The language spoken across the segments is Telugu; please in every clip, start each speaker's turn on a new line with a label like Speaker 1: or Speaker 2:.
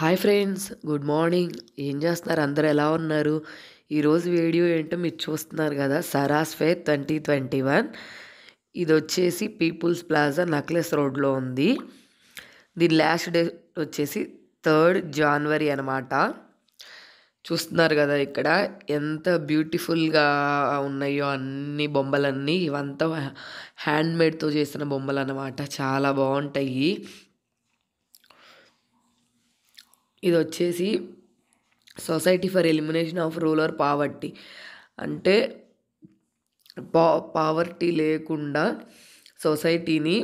Speaker 1: హాయ్ ఫ్రెండ్స్ గుడ్ మార్నింగ్ ఏం చేస్తున్నారు అందరు ఎలా ఉన్నారు ఈరోజు వీడియో ఏంటో మీరు చూస్తున్నారు కదా Saras fair twenty twenty one ఇది వచ్చేసి పీపుల్స్ ప్లాజా నక్లెస్ రోడ్లో ఉంది దీని లాస్ట్ డేట్ వచ్చేసి థర్డ్ జాన్వరి అనమాట చూస్తున్నారు కదా ఇక్కడ ఎంత బ్యూటిఫుల్గా ఉన్నాయో అన్ని బొమ్మలన్నీ ఇవంతా హ్యాండ్మేడ్తో చేసిన బొమ్మలు అనమాట చాలా బాగుంటాయి ఇది వచ్చేసి society for elimination of rural poverty అంటే పా పావర్టీ లేకుండా సొసైటీని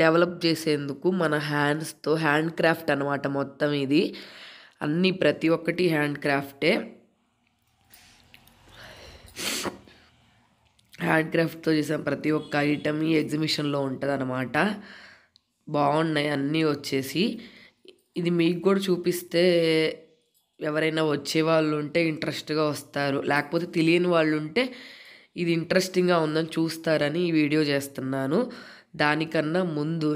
Speaker 1: డెవలప్ చేసేందుకు మన హ్యాండ్స్తో హ్యాండ్ క్రాఫ్ట్ అనమాట మొత్తం ఇది అన్ని ప్రతి ఒక్కటి హ్యాండ్ క్రాఫ్టే హ్యాండ్ క్రాఫ్ట్తో చేసిన ప్రతి ఒక్క ఐటమ్ ఈ ఎగ్జిబిషన్లో ఉంటుంది అనమాట బాగున్నాయి అన్నీ వచ్చేసి ఇది మీకు కూడా చూపిస్తే ఎవరైనా వచ్చేవాళ్ళు ఉంటే ఇంట్రెస్ట్గా వస్తారు లేకపోతే తెలియని వాళ్ళు ఉంటే ఇది ఇంట్రెస్టింగ్గా ఉందని చూస్తారని ఈ వీడియో చేస్తున్నాను దానికన్నా ముందు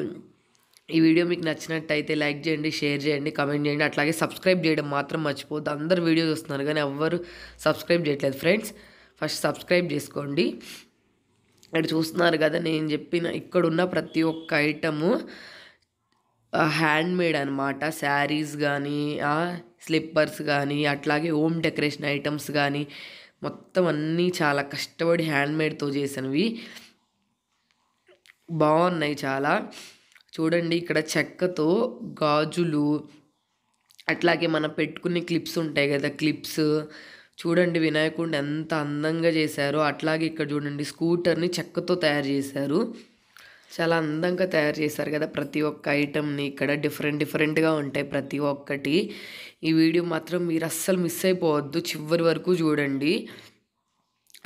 Speaker 1: ఈ వీడియో మీకు నచ్చినట్టయితే లైక్ చేయండి షేర్ చేయండి కమెంట్ చేయండి అట్లాగే సబ్స్క్రైబ్ చేయడం మాత్రం మర్చిపోద్దు అందరు వీడియోస్ వస్తున్నారు కానీ ఎవ్వరు సబ్స్క్రైబ్ చేయట్లేదు ఫ్రెండ్స్ ఫస్ట్ సబ్స్క్రైబ్ చేసుకోండి ఇక్కడ చూస్తున్నారు కదా నేను చెప్పిన ఇక్కడున్న ప్రతి ఒక్క ఐటము హ్యాండ్మేడ్ అనమాట శారీస్ కానీ స్లిప్పర్స్ కానీ అట్లాగే హోమ్ డెకరేషన్ ఐటమ్స్ కానీ మొత్తం అన్నీ చాలా కష్టపడి హ్యాండ్మేడ్తో చేసినవి బాగున్నాయి చాలా చూడండి ఇక్కడ చెక్కతో గాజులు అట్లాగే మనం పెట్టుకునే క్లిప్స్ ఉంటాయి కదా క్లిప్స్ చూడండి వినాయకుడిని ఎంత అందంగా చేశారో అట్లాగే ఇక్కడ చూడండి స్కూటర్ని చెక్కతో తయారు చేశారు చాలా అందంగా తయారు చేశారు కదా ప్రతి ఒక్క ఐటమ్ని ఇక్కడ డిఫరెంట్ డిఫరెంట్గా ఉంటాయి ప్రతి ఒక్కటి ఈ వీడియో మాత్రం మీరు అస్సలు మిస్ అయిపోవద్దు చివరి వరకు చూడండి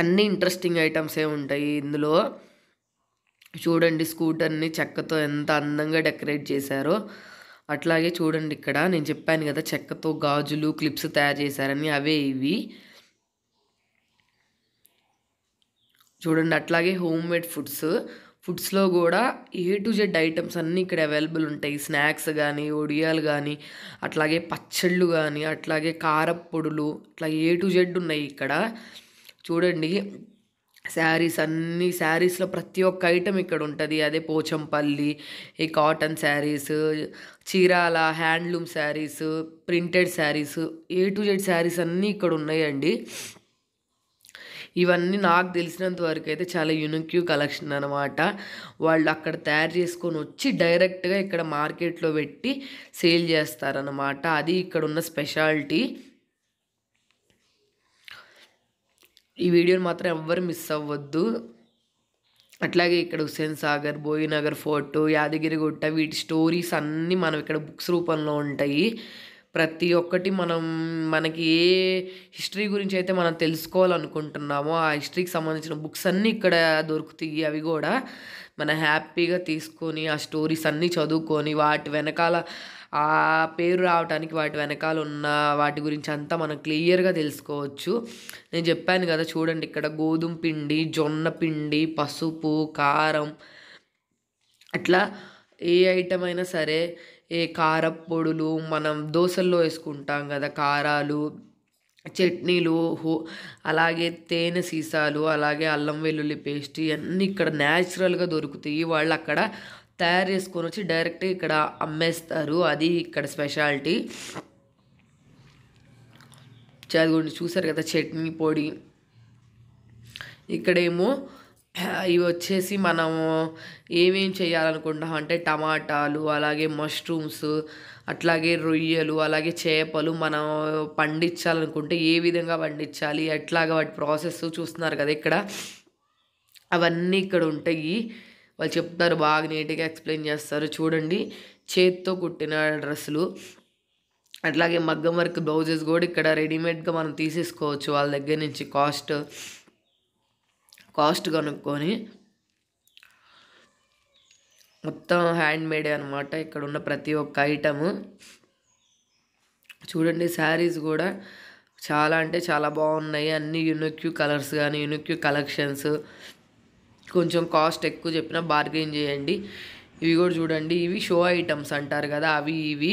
Speaker 1: అన్ని ఇంట్రెస్టింగ్ ఐటమ్సే ఉంటాయి ఇందులో చూడండి స్కూటర్ని చెక్కతో ఎంత అందంగా డెకరేట్ చేశారో అట్లాగే చూడండి ఇక్కడ నేను చెప్పాను కదా చెక్కతో గాజులు క్లిప్స్ తయారు చేశారని అవే ఇవి చూడండి అట్లాగే హోమ్ మేడ్ ఫుడ్స్ ఫుడ్స్లో కూడా ఏ టు జెడ్ ఐటమ్స్ అన్నీ ఇక్కడ అవైలబుల్ ఉంటాయి స్నాక్స్ కానీ ఒడియాలు కానీ అట్లాగే పచ్చళ్ళు కానీ అట్లాగే కారప్పొడులు అట్లా ఏ టు జెడ్ ఉన్నాయి ఇక్కడ చూడండి శారీస్ అన్ని శారీస్లో ప్రతి ఒక్క ఐటమ్ ఇక్కడ ఉంటుంది అదే పోచంపల్లి ఈ cotton saris Chirala handloom saris printed saris A to Z saris అన్నీ ఇక్కడ ఉన్నాయండి ఇవన్నీ నాకు తెలిసినంత వరకు అయితే చాలా యునిక్యూ కలెక్షన్ అనమాట వాళ్ళు అక్కడ తయారు చేసుకొని వచ్చి డైరెక్ట్గా ఇక్కడ మార్కెట్లో పెట్టి సేల్ చేస్తారనమాట అది ఇక్కడ ఉన్న స్పెషాలిటీ ఈ వీడియోని మాత్రం ఎవ్వరు మిస్ అవ్వద్దు అట్లాగే ఇక్కడ హుస్సేన్ సాగర్ బోయినగర్ ఫోర్టు యాదగిరిగుట్ట వీటి స్టోరీస్ అన్నీ మనం ఇక్కడ బుక్స్ రూపంలో ఉంటాయి ప్రతి ఒక్కటి మనం మనకి ఏ హిస్టరీ గురించి అయితే మనం తెలుసుకోవాలనుకుంటున్నామో ఆ హిస్టరీకి సంబంధించిన బుక్స్ అన్నీ ఇక్కడ దొరుకుతాయి అవి కూడా మనం హ్యాపీగా తీసుకొని ఆ స్టోరీస్ అన్నీ చదువుకొని వాటి వెనకాల ఆ పేరు రావడానికి వాటి వెనకాల ఉన్న వాటి గురించి అంతా మనం క్లియర్గా తెలుసుకోవచ్చు నేను చెప్పాను కదా చూడండి ఇక్కడ గోధుమ పిండి జొన్న పిండి పసుపు కారం అట్లా ఏ ఐటెం అయినా సరే ఏ పొడులు మనం దోశల్లో వేసుకుంటాం కదా కారాలు చట్నీలు హో అలాగే తేనె సీసాలు అలాగే అల్లం వెల్లుల్లి పేస్ట్ ఇవన్నీ ఇక్కడ న్యాచురల్గా దొరుకుతాయి వాళ్ళు అక్కడ తయారు చేసుకొని వచ్చి డైరెక్ట్ ఇక్కడ అమ్మేస్తారు అది ఇక్కడ స్పెషాలిటీ చదువుకోండి చూసారు కదా చట్నీ పొడి ఇక్కడేమో ఇవి వచ్చేసి మనము ఏమేం చేయాలనుకుంటాం అంటే టమాటాలు అలాగే మష్రూమ్స్ అట్లాగే రొయ్యలు అలాగే చేపలు మనం పండించాలనుకుంటే ఏ విధంగా పండించాలి ఎట్లాగా వాటి ప్రాసెస్ చూస్తున్నారు కదా ఇక్కడ అవన్నీ ఇక్కడ ఉంటాయి వాళ్ళు చెప్తారు బాగా నీట్గా ఎక్స్ప్లెయిన్ చేస్తారు చూడండి చేత్తో కుట్టిన డ్రెస్సులు అట్లాగే మగ్గం వర్క్ బ్లౌజెస్ కూడా ఇక్కడ రెడీమేడ్గా మనం తీసేసుకోవచ్చు వాళ్ళ దగ్గర నుంచి కాస్ట్ కాస్ట్ కనుక్కొని మొత్తం హ్యాండ్ అనమాట ఇక్కడ ఉన్న ప్రతి ఒక్క ఐటము చూడండి శారీస్ కూడా చాలా అంటే చాలా బాగున్నాయి అన్ని యునిక్యూ కలర్స్ కానీ యునిక్యూ కలెక్షన్స్ కొంచెం కాస్ట్ ఎక్కువ చెప్పినా బార్గెయిన్ చేయండి ఇవి కూడా చూడండి ఇవి షో ఐటమ్స్ అంటారు కదా అవి ఇవి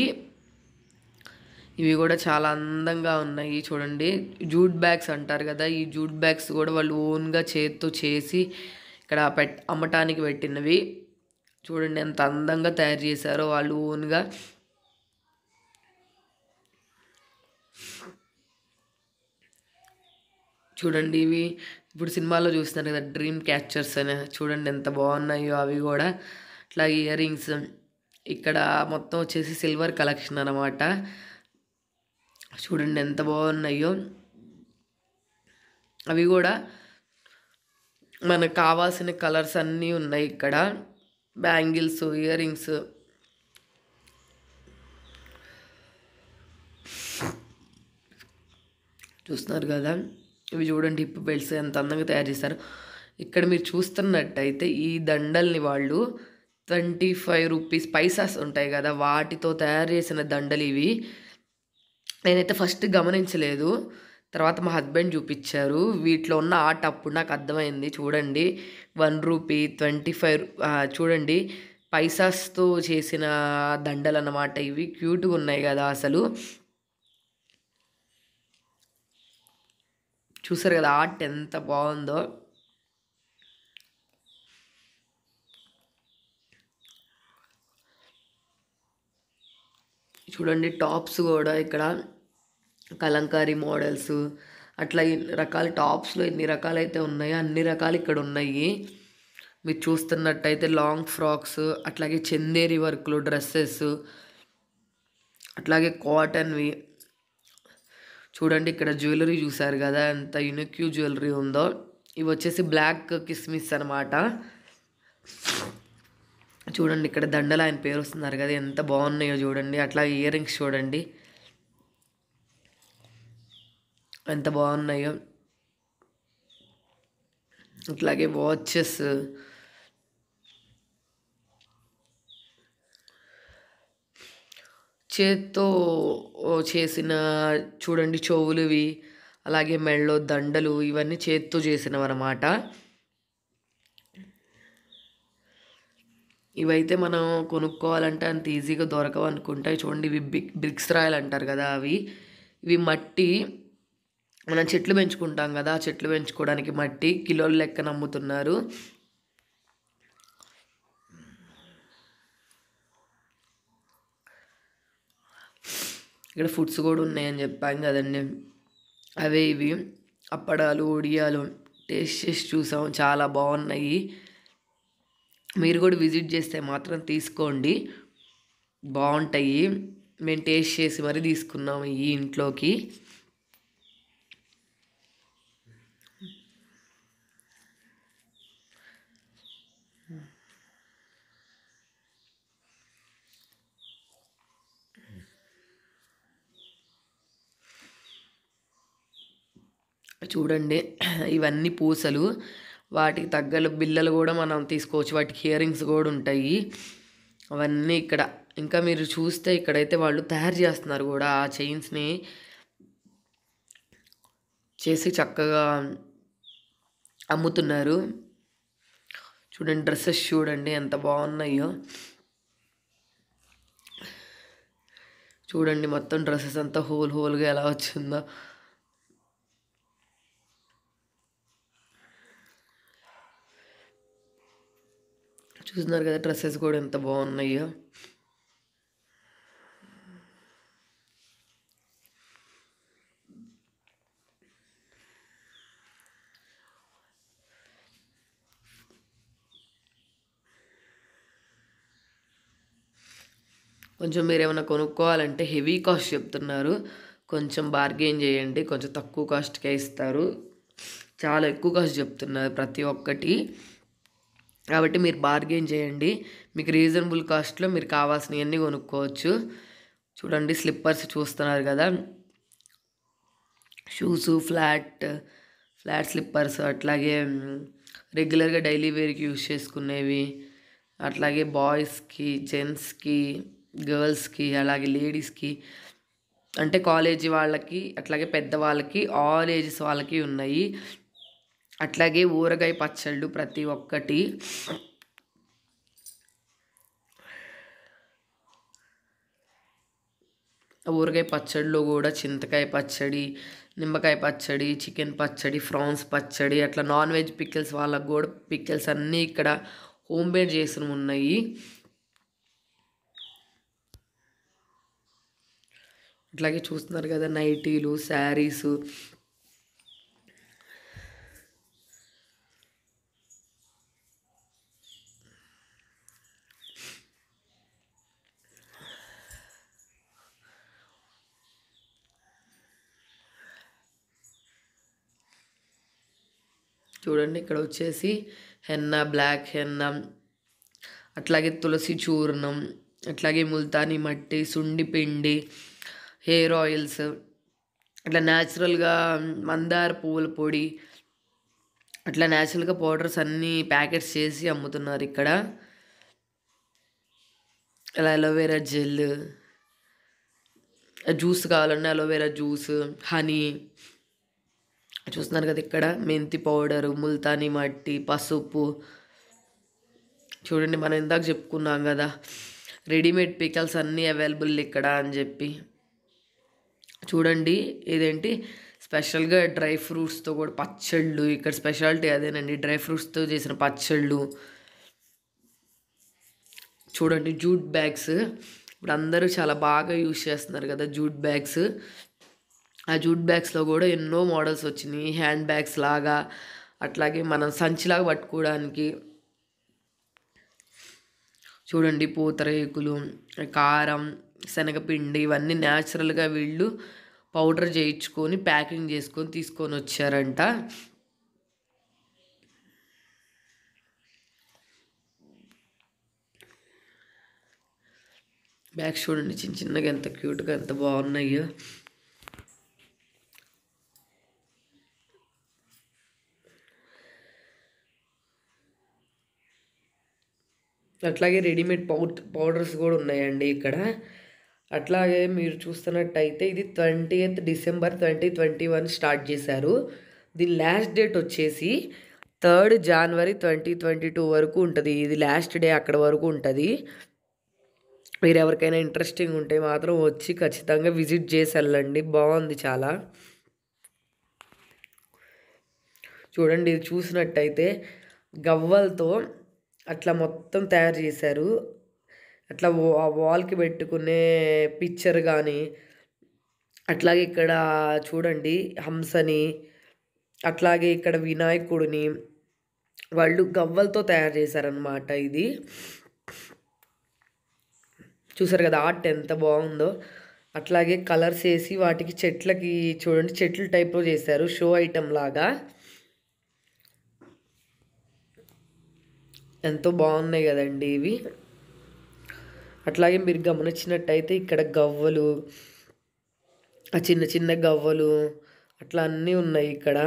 Speaker 1: ఇవి కూడా చాలా అందంగా ఉన్నాయి చూడండి జూట్ బ్యాగ్స్ అంటారు కదా ఈ జూట్ బ్యాగ్స్ కూడా వాళ్ళు ఓన్గా చేత్తో చేసి ఇక్కడ పెట్ అమ్మటానికి పెట్టినవి చూడండి ఎంత అందంగా తయారు చేశారో వాళ్ళు ఓన్గా చూడండి ఇవి ఇప్పుడు సినిమాలో చూస్తున్నారు కదా డ్రీమ్ క్యాచర్స్ అని చూడండి ఎంత బాగున్నాయో అవి కూడా ఇట్లా ఇయర్ రింగ్స్ ఇక్కడ మొత్తం వచ్చేసి సిల్వర్ కలెక్షన్ అనమాట చూడండి ఎంత బాగున్నాయో అవి కూడా మనకు కావాల్సిన కలర్స్ అన్నీ ఉన్నాయి ఇక్కడ బ్యాంగిల్స్ ఇయర్ రింగ్స్ చూస్తున్నారు కదా ఇవి చూడండి హిప్ బెల్ట్స్ ఎంత అందంగా తయారు చేశారు ఇక్కడ మీరు చూస్తున్నట్టయితే ఈ దండల్ని వాళ్ళు ట్వంటీ ఫైవ్ రూపీస్ పైసాస్ ఉంటాయి కదా వాటితో తయారు చేసిన దండలు ఇవి నేనైతే ఫస్ట్ గమనించలేదు తర్వాత మా హస్బెండ్ చూపించారు వీటిలో ఉన్న ఆర్ట్ అప్పుడు నాకు అర్థమైంది చూడండి వన్ రూపీ ట్వంటీ ఫైవ్ చూడండి పైసాస్తో చేసిన దండలు అన్నమాట ఇవి క్యూట్గా ఉన్నాయి కదా అసలు చూసారు కదా ఆర్ట్ ఎంత బాగుందో చూడండి టాప్స్ కూడా ఇక్కడ కలంకారీ మోడల్స్ అట్లా రకాల టాప్స్లో ఎన్ని రకాలైతే ఉన్నాయో అన్ని రకాలు ఇక్కడ ఉన్నాయి మీరు చూస్తున్నట్టయితే లాంగ్ ఫ్రాక్స్ అట్లాగే చందేరి వర్క్లు డ్రెస్సెస్ అట్లాగే కాటన్వి చూడండి ఇక్కడ జ్యువెలరీ చూసారు కదా ఎంత యునిక్యూ జ్యువెలరీ ఉందో ఇవి వచ్చేసి బ్లాక్ కిస్మిస్ అనమాట చూడండి ఇక్కడ దండలు ఆయన పేరు వస్తున్నారు కదా ఎంత బాగున్నాయో చూడండి అట్లా ఇయర్ రింగ్స్ చూడండి ఎంత బాగున్నాయో అట్లాగే వాచెస్ చేత్తో చేసిన చూడండి చెవులువి అలాగే మెళ్ళో దండలు ఇవన్నీ చేత్తో చేసినవి అన్నమాట ఇవైతే మనం కొనుక్కోవాలంటే అంత ఈజీగా దొరకవు అనుకుంటాయి చూడండి ఇవి బిక్ బ్రిక్స్ రాయలు అంటారు కదా అవి ఇవి మట్టి మనం చెట్లు పెంచుకుంటాం కదా ఆ చెట్లు పెంచుకోవడానికి మట్టి కిలోల లెక్క నమ్ముతున్నారు ఇక్కడ ఫుడ్స్ కూడా ఉన్నాయని చెప్పాం కదండి అవే ఇవి అప్పడాలు ఒడియాలు టేస్ట్ చేసి చూసాం చాలా బాగున్నాయి మీరు కూడా విజిట్ చేస్తే మాత్రం తీసుకోండి బాగుంటాయి మేము టేస్ట్ చేసి మరీ తీసుకున్నాము ఈ ఇంట్లోకి చూడండి ఇవన్నీ పూసలు వాటికి తగ్గలు బిల్లలు కూడా మనం తీసుకోవచ్చు వాటికి హియరింగ్స్ కూడా ఉంటాయి అవన్నీ ఇక్కడ ఇంకా మీరు చూస్తే ఇక్కడైతే వాళ్ళు తయారు చేస్తున్నారు కూడా ఆ చైన్స్ని చేసి చక్కగా అమ్ముతున్నారు చూడండి డ్రెస్సెస్ చూడండి ఎంత బాగున్నాయో చూడండి మొత్తం డ్రెస్సెస్ అంతా హోల్ హోల్గా ఎలా వచ్చిందో చూస్తున్నారు కదా డ్రెస్సెస్ కూడా ఎంత బాగున్నాయో కొంచెం మీరు ఏమైనా కొనుక్కోవాలంటే హెవీ కాస్ట్ చెప్తున్నారు కొంచెం బార్గెయిన్ చేయండి కొంచెం తక్కువ కాస్ట్కే ఇస్తారు చాలా ఎక్కువ కాస్ట్ చెప్తున్నారు ప్రతి ఒక్కటి కాబట్టి మీరు బార్గెన్ చేయండి మీకు రీజనబుల్ కాస్ట్లో మీరు కావాల్సినవన్నీ కొనుక్కోవచ్చు చూడండి స్లిప్పర్స్ చూస్తున్నారు కదా షూస్ ఫ్లాట్ ఫ్లాట్ స్లిప్పర్స్ అట్లాగే రెగ్యులర్గా డైలీ వేర్కి యూజ్ చేసుకునేవి అట్లాగే బాయ్స్కి జెంట్స్కి గర్ల్స్కి అలాగే లేడీస్కి అంటే కాలేజీ వాళ్ళకి అట్లాగే పెద్ద వాళ్ళకి ఆల్ ఏజెస్ వాళ్ళకి ఉన్నాయి అట్లాగే ఊరగాయ పచ్చళ్ళు ప్రతి ఒక్కటి ఊరగాయ పచ్చడిలో కూడా చింతకాయ పచ్చడి నిమ్మకాయ పచ్చడి చికెన్ పచ్చడి ఫ్రాన్స్ పచ్చడి అట్లా నాన్ వెజ్ పిక్కిల్స్ వాళ్ళకు కూడా పిక్కిల్స్ అన్నీ ఇక్కడ హోమ్ మేడ్ చేసిన ఉన్నాయి అట్లాగే చూస్తున్నారు కదా నైటీలు శారీసు చూడండి ఇక్కడ వచ్చేసి హెన్న బ్లాక్ హెన్న అట్లాగే తులసి చూర్ణం అట్లాగే ముల్తానీ మట్టి సుండి పిండి హెయిర్ ఆయిల్స్ అట్లా న్యాచురల్గా మందార పువ్వుల పొడి అట్లా న్యాచురల్గా పౌడర్స్ అన్నీ ప్యాకెట్స్ చేసి అమ్ముతున్నారు ఇక్కడ ఇలా అలోవేరా జెల్ జ్యూస్ కావాలన్నా అలోవేరా జ్యూస్ హనీ చూస్తున్నారు కదా ఇక్కడ మెంతి పౌడరు ముల్తానీ మట్టి పసుపు చూడండి మనం ఇందాక చెప్పుకున్నాం కదా రెడీమేడ్ పికల్స్ అన్నీ అవైలబుల్ ఇక్కడ అని చెప్పి చూడండి ఇదేంటి స్పెషల్గా డ్రై ఫ్రూట్స్తో కూడా పచ్చళ్ళు ఇక్కడ స్పెషాలిటీ అదేనండి డ్రై ఫ్రూట్స్తో చేసిన పచ్చళ్ళు చూడండి జూట్ బ్యాగ్స్ ఇప్పుడు అందరూ చాలా బాగా యూజ్ చేస్తున్నారు కదా జూట్ బ్యాగ్స్ ఆ జూట్ బ్యాగ్స్లో కూడా ఎన్నో మోడల్స్ వచ్చినాయి హ్యాండ్ బ్యాగ్స్ లాగా అట్లాగే మనం సంచిలాగా పట్టుకోవడానికి చూడండి పూతరేకులు కారం శనగపిండి ఇవన్నీ న్యాచురల్గా వీళ్ళు పౌడర్ చేయించుకొని ప్యాకింగ్ చేసుకొని తీసుకొని వచ్చారంట బ్యాగ్స్ చూడండి చిన్న చిన్నగా ఎంత క్యూట్గా ఎంత బాగున్నాయో అట్లాగే రెడీమేడ్ పౌడ్ పౌడర్స్ కూడా ఉన్నాయండి ఇక్కడ అట్లాగే మీరు చూస్తున్నట్టయితే ఇది twenty eighth December twenty twenty one start చేశారు దీని లాస్ట్ డేట్ వచ్చేసి థర్డ్ జనవరి ట్వంటీ ట్వంటీ టూ వరకు ఉంటుంది ఇది లాస్ట్ డే అక్కడ వరకు ఉంటుంది మీరు ఎవరికైనా ఇంట్రెస్టింగ్ ఉంటే మాత్రం వచ్చి ఖచ్చితంగా విజిట్ చేసి వెళ్ళండి బాగుంది చాలా చూడండి ఇది చూసినట్టయితే గవ్వలతో అట్లా మొత్తం తయారు చేశారు అట్లా ఆ వాల్కి పెట్టుకునే పిక్చర్ కానీ అట్లాగే ఇక్కడ చూడండి హంసని అట్లాగే ఇక్కడ వినాయకుడిని వాళ్ళు గవ్వలతో తయారు చేశారనమాట ఇది చూసారు కదా ఆర్ట్ ఎంత బాగుందో అట్లాగే కలర్స్ వేసి వాటికి చెట్లకి చూడండి చెట్లు టైప్లో చేశారు షో ఐటెం లాగా ఎంతో బాగున్నాయి కదండి ఇవి అట్లాగే మీరు గమనించినట్టయితే ఇక్కడ గవ్వలు ఆ చిన్న చిన్న గవ్వలు అట్లా అన్నీ ఉన్నాయి ఇక్కడ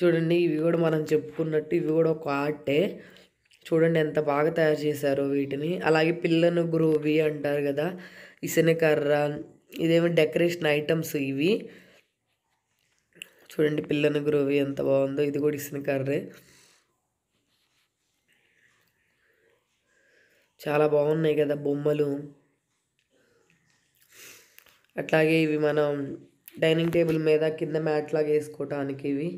Speaker 1: చూడండి ఇవి కూడా మనం చెప్పుకున్నట్టు ఇవి కూడా ఒక ఆర్టే చూడండి ఎంత బాగా తయారు చేశారో వీటిని అలాగే పిల్లను గ్రోవి అంటారు కదా ఇసనకర్ర ఇదేమి డెకరేషన్ ఐటమ్స్ ఇవి చూడండి పిల్లని గ్రోవి ఎంత బాగుందో ఇది కూడా ఇసిన కర్రే చాలా బాగున్నాయి కదా బొమ్మలు అట్లాగే ఇవి మనం డైనింగ్ టేబుల్ మీద కింద మ్యాట్ లాగా వేసుకోవటానికి ఇవి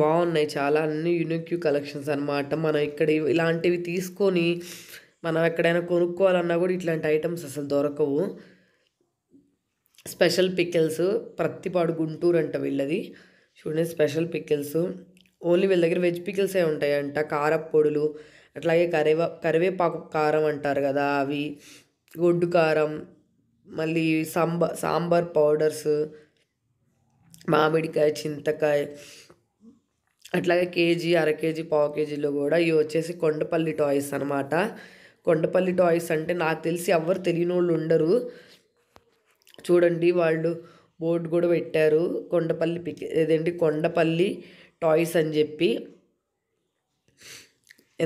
Speaker 1: బాగున్నాయి చాలా అన్ని యూనిక్యూ కలెక్షన్స్ అనమాట మనం ఇక్కడ ఇలాంటివి తీసుకొని మనం ఎక్కడైనా కొనుక్కోవాలన్నా కూడా ఇట్లాంటి ఐటమ్స్ అసలు దొరకవు స్పెషల్ పికిల్స్ ప్రత్తిపాడు గుంటూరు అంట వీళ్ళది చూడండి స్పెషల్ పికిల్స్ ఓన్లీ వీళ్ళ దగ్గర వెజ్ పికిల్సే ఉంటాయంట కారప్పొడులు అట్లాగే కరివే కరివేపాకు కారం అంటారు కదా అవి గొడ్డు కారం మళ్ళీ సాంబా సాంబార్ పౌడర్స్ మామిడికాయ చింతకాయ అట్లాగే కేజీ అర కేజీ పావు కేజీలో కూడా ఇవి వచ్చేసి కొండపల్లి టాయ్స్ అనమాట కొండపల్లి టాయ్స్ అంటే నాకు తెలిసి ఎవరు తెలియని వాళ్ళు ఉండరు చూడండి వాళ్ళు బోర్డు కూడా పెట్టారు కొండపల్లి పిక్ ఏదేంటి కొండపల్లి టాయ్స్ అని చెప్పి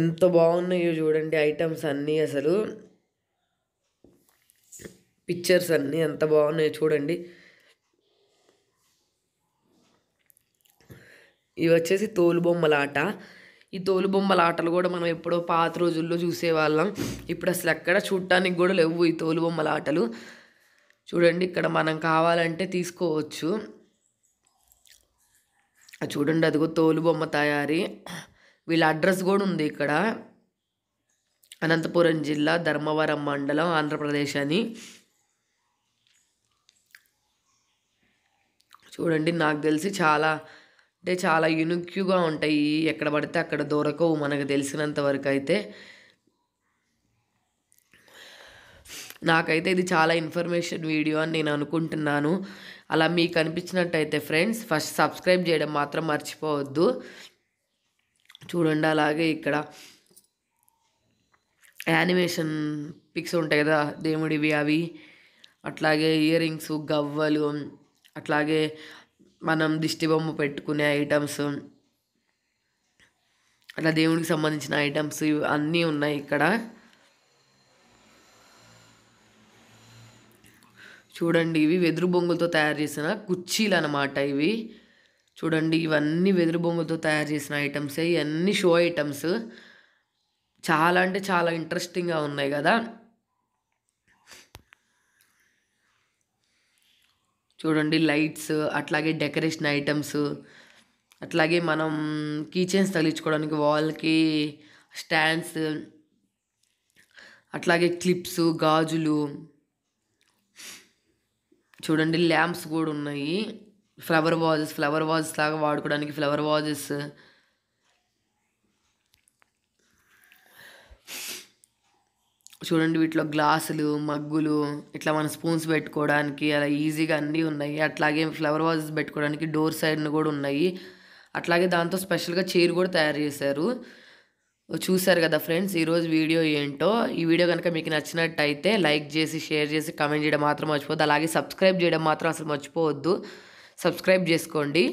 Speaker 1: ఎంత బాగున్నాయో చూడండి ఐటమ్స్ అన్నీ అసలు పిక్చర్స్ అన్నీ ఎంత బాగున్నాయో చూడండి ఇవి వచ్చేసి తోలుబొమ్మలాట ఈ తోలుబొమ్మలాటలు ఆటలు కూడా మనం ఎప్పుడో పాత రోజుల్లో చూసేవాళ్ళం ఇప్పుడు అసలు ఎక్కడ చూడటానికి కూడా లేవు ఈ తోలుబొమ్మలాటలు ఆటలు చూడండి ఇక్కడ మనం కావాలంటే తీసుకోవచ్చు చూడండి అదిగో తోలుబొమ్మ తయారీ వీళ్ళ అడ్రస్ కూడా ఉంది ఇక్కడ అనంతపురం జిల్లా ధర్మవరం మండలం ఆంధ్రప్రదేశ్ అని చూడండి నాకు తెలిసి చాలా అంటే చాలా యునిక్గా ఉంటాయి ఎక్కడ పడితే అక్కడ దొరకవు మనకు తెలిసినంత వరకు అయితే నాకైతే ఇది చాలా ఇన్ఫర్మేషన్ వీడియో అని నేను అనుకుంటున్నాను అలా మీకు అనిపించినట్టయితే ఫ్రెండ్స్ ఫస్ట్ సబ్స్క్రైబ్ చేయడం మాత్రం మర్చిపోవద్దు చూడండి అలాగే ఇక్కడ యానిమేషన్ పిక్స్ ఉంటాయి కదా దేవుడివి అవి అట్లాగే ఇయర్ రింగ్స్ గవ్వలు అట్లాగే మనం దిష్టి బొమ్మ పెట్టుకునే ఐటమ్స్ అలా దేవునికి సంబంధించిన ఐటమ్స్ ఇవి అన్నీ ఉన్నాయి ఇక్కడ చూడండి ఇవి వెదురు బొంగులతో తయారు చేసిన కుర్చీలు అనమాట ఇవి చూడండి ఇవన్నీ వెదురు బొంగులతో తయారు చేసిన ఐటమ్సే ఇవన్నీ షో ఐటమ్స్ చాలా అంటే చాలా ఇంట్రెస్టింగ్గా ఉన్నాయి కదా చూడండి లైట్స్ అట్లాగే డెకరేషన్ ఐటమ్స్ అట్లాగే మనం కీచెన్స్ తగిలించుకోవడానికి వాల్కి స్టాండ్స్ అట్లాగే క్లిప్స్ గాజులు చూడండి ల్యాంప్స్ కూడా ఉన్నాయి ఫ్లవర్ వాజెస్ ఫ్లవర్ వాజెస్ లాగా వాడుకోవడానికి ఫ్లవర్ వాజెస్ చూడండి వీటిలో గ్లాసులు మగ్గులు ఇట్లా మన స్పూన్స్ పెట్టుకోవడానికి అలా ఈజీగా అన్నీ ఉన్నాయి అట్లాగే ఫ్లవర్ వాజెస్ పెట్టుకోవడానికి డోర్ సైడ్ను కూడా ఉన్నాయి అట్లాగే దాంతో స్పెషల్గా చైర్ కూడా తయారు చేశారు చూశారు కదా ఫ్రెండ్స్ ఈరోజు వీడియో ఏంటో ఈ వీడియో కనుక మీకు నచ్చినట్టయితే లైక్ చేసి షేర్ చేసి కమెంట్ చేయడం మాత్రం మర్చిపోద్దు అలాగే సబ్స్క్రైబ్ చేయడం మాత్రం అసలు మర్చిపోవద్దు సబ్స్క్రైబ్ చేసుకోండి